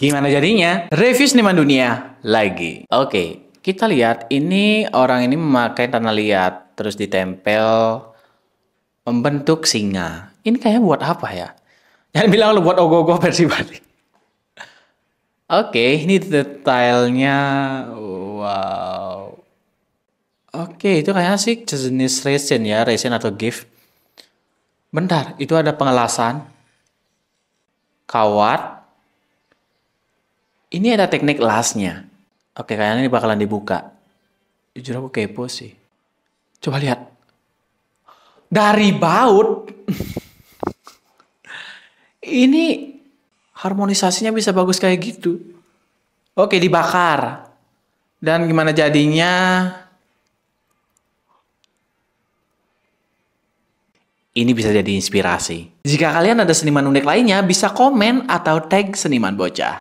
Gimana jadinya? Review seniman dunia lagi. Oke, kita lihat ini orang ini memakai tanah liat terus ditempel membentuk singa. Ini kayaknya buat apa ya? Jangan bilang lu buat ogoh-ogoh versi Bali. Oke, ini detailnya wow. Oke, itu kayaknya sih jenis resin ya, resin atau gift. Bentar, itu ada pengelasan, kawat, ini ada teknik lasnya. Oke, kayaknya ini bakalan dibuka. Jujur aku kepo sih. Coba lihat. Dari baut. ini harmonisasinya bisa bagus kayak gitu. Oke, dibakar. Dan gimana jadinya? Ini bisa jadi inspirasi. Jika kalian ada seniman unik lainnya, bisa komen atau tag seniman bocah.